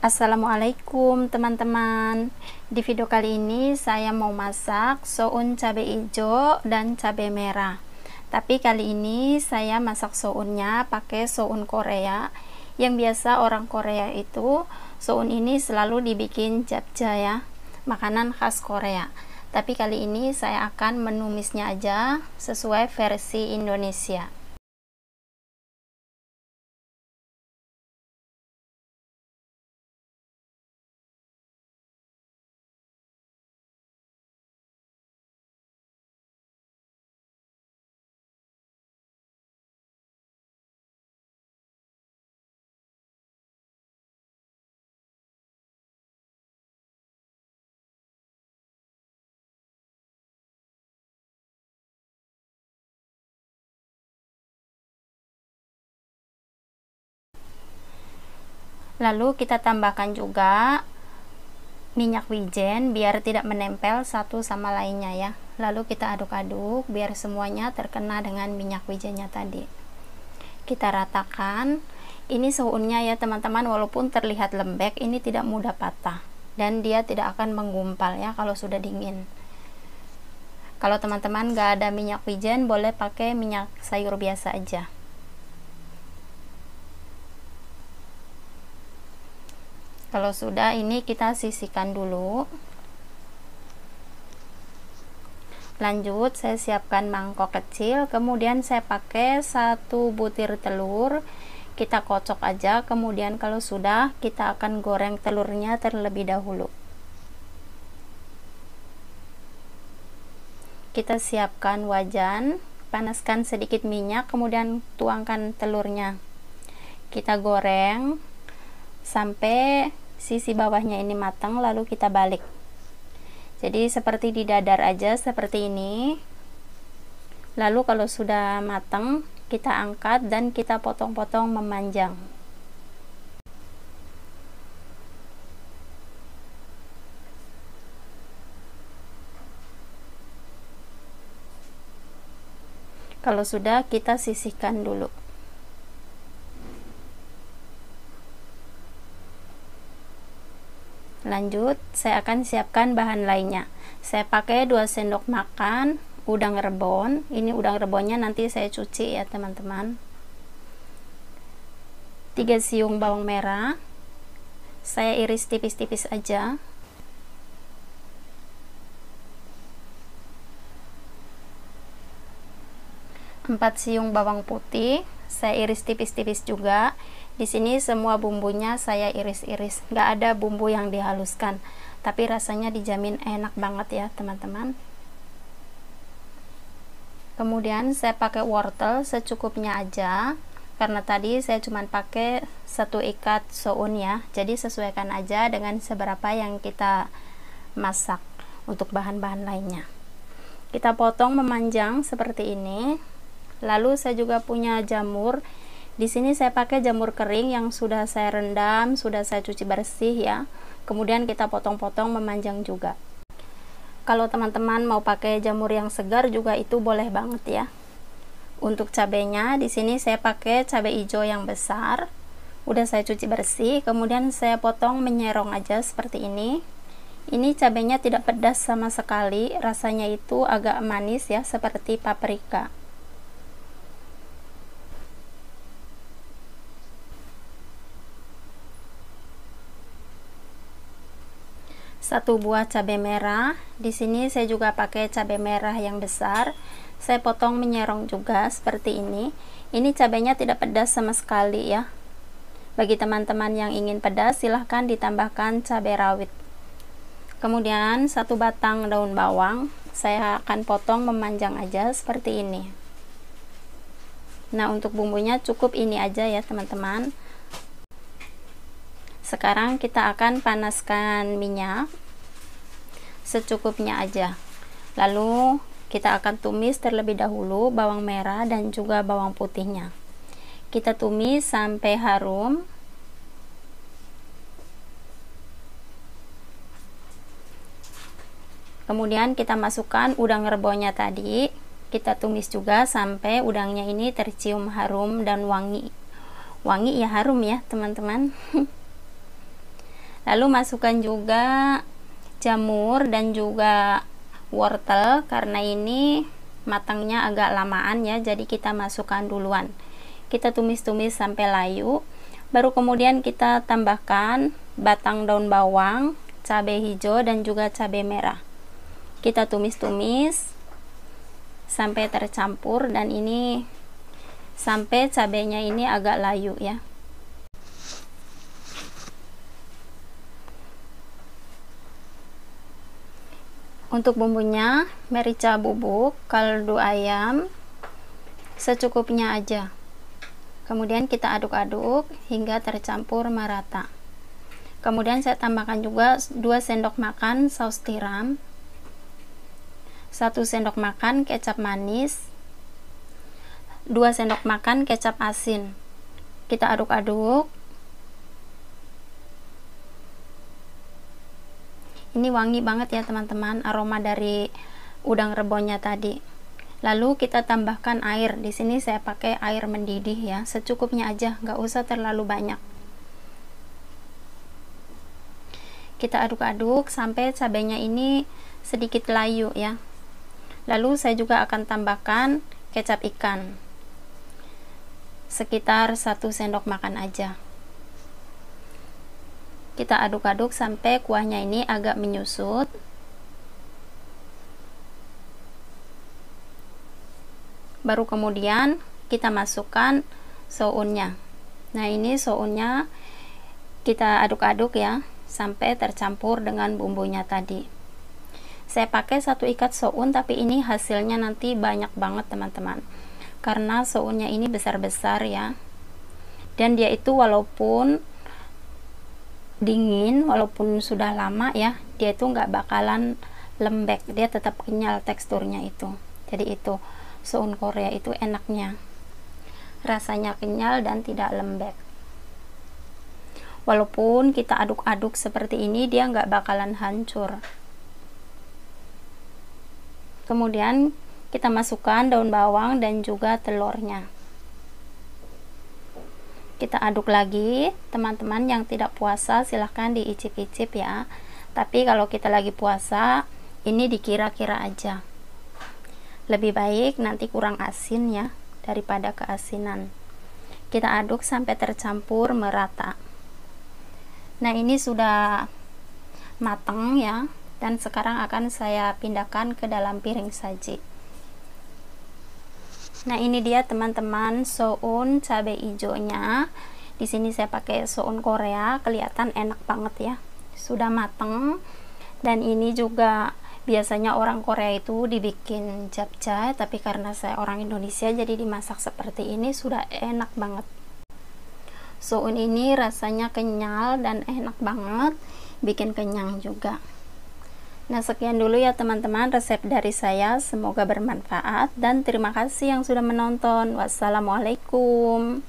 Assalamualaikum teman-teman Di video kali ini saya mau masak soun cabai hijau dan cabai merah Tapi kali ini saya masak sounnya pakai soun korea Yang biasa orang korea itu soun ini selalu dibikin japja ya Makanan khas korea Tapi kali ini saya akan menumisnya aja sesuai versi Indonesia lalu kita tambahkan juga minyak wijen biar tidak menempel satu sama lainnya ya lalu kita aduk-aduk biar semuanya terkena dengan minyak wijennya tadi kita ratakan ini suhunya ya teman-teman walaupun terlihat lembek ini tidak mudah patah dan dia tidak akan menggumpal ya kalau sudah dingin kalau teman-teman gak ada minyak wijen boleh pakai minyak sayur biasa aja kalau sudah ini kita sisihkan dulu lanjut saya siapkan mangkok kecil kemudian saya pakai satu butir telur kita kocok aja kemudian kalau sudah kita akan goreng telurnya terlebih dahulu kita siapkan wajan panaskan sedikit minyak kemudian tuangkan telurnya kita goreng sampai sisi bawahnya ini matang lalu kita balik jadi seperti di dadar aja seperti ini lalu kalau sudah matang kita angkat dan kita potong-potong memanjang kalau sudah kita sisihkan dulu Lanjut, saya akan siapkan bahan lainnya. Saya pakai 2 sendok makan udang rebon. Ini udang rebonnya nanti saya cuci ya, teman-teman. 3 siung bawang merah. Saya iris tipis-tipis aja. empat siung bawang putih saya iris tipis-tipis juga di sini semua bumbunya saya iris-iris nggak ada bumbu yang dihaluskan tapi rasanya dijamin enak banget ya teman-teman kemudian saya pakai wortel secukupnya aja karena tadi saya cuma pakai satu ikat soun ya jadi sesuaikan aja dengan seberapa yang kita masak untuk bahan-bahan lainnya kita potong memanjang seperti ini lalu saya juga punya jamur di sini saya pakai jamur kering yang sudah saya rendam sudah saya cuci bersih ya kemudian kita potong-potong memanjang juga kalau teman-teman mau pakai jamur yang segar juga itu boleh banget ya untuk cabenya di sini saya pakai cabai hijau yang besar udah saya cuci bersih kemudian saya potong menyerong aja seperti ini ini cabenya tidak pedas sama sekali rasanya itu agak manis ya seperti paprika satu buah cabai merah di sini saya juga pakai cabai merah yang besar saya potong menyerong juga seperti ini ini cabainya tidak pedas sama sekali ya bagi teman-teman yang ingin pedas silahkan ditambahkan cabai rawit kemudian satu batang daun bawang saya akan potong memanjang aja seperti ini nah untuk bumbunya cukup ini aja ya teman-teman sekarang kita akan panaskan minyak secukupnya aja lalu kita akan tumis terlebih dahulu bawang merah dan juga bawang putihnya kita tumis sampai harum kemudian kita masukkan udang rebonnya tadi kita tumis juga sampai udangnya ini tercium harum dan wangi wangi ya harum ya teman-teman lalu masukkan juga jamur dan juga wortel karena ini matangnya agak lamaan ya jadi kita masukkan duluan kita tumis-tumis sampai layu baru kemudian kita tambahkan batang daun bawang cabai hijau dan juga cabai merah kita tumis-tumis sampai tercampur dan ini sampai cabainya ini agak layu ya Untuk bumbunya, merica bubuk, kaldu ayam, secukupnya aja. Kemudian kita aduk-aduk hingga tercampur merata. Kemudian saya tambahkan juga 2 sendok makan saus tiram, 1 sendok makan kecap manis, 2 sendok makan kecap asin. Kita aduk-aduk ini wangi banget ya teman-teman aroma dari udang rebonnya tadi lalu kita tambahkan air di sini saya pakai air mendidih ya secukupnya aja nggak usah terlalu banyak kita aduk-aduk sampai cabenya ini sedikit layu ya lalu saya juga akan tambahkan kecap ikan sekitar 1 sendok makan aja kita aduk-aduk sampai kuahnya ini agak menyusut baru kemudian kita masukkan sounnya nah ini sounnya kita aduk-aduk ya sampai tercampur dengan bumbunya tadi saya pakai satu ikat soun tapi ini hasilnya nanti banyak banget teman-teman karena sounnya ini besar-besar ya dan dia itu walaupun dingin walaupun sudah lama ya dia itu nggak bakalan lembek dia tetap kenyal teksturnya itu jadi itu seun korea itu enaknya rasanya kenyal dan tidak lembek walaupun kita aduk-aduk seperti ini dia nggak bakalan hancur kemudian kita masukkan daun bawang dan juga telurnya kita aduk lagi teman-teman yang tidak puasa silahkan diicip-icip ya tapi kalau kita lagi puasa ini dikira-kira aja lebih baik nanti kurang asin ya daripada keasinan kita aduk sampai tercampur merata nah ini sudah matang ya dan sekarang akan saya pindahkan ke dalam piring saji Nah, ini dia teman-teman soun cabai hijaunya. Di sini saya pakai soun Korea, kelihatan enak banget ya. Sudah mateng. Dan ini juga biasanya orang Korea itu dibikin japchae, tapi karena saya orang Indonesia jadi dimasak seperti ini sudah enak banget. Soun ini rasanya kenyal dan enak banget, bikin kenyang juga. Nah, sekian dulu ya teman-teman resep dari saya. Semoga bermanfaat dan terima kasih yang sudah menonton. Wassalamualaikum.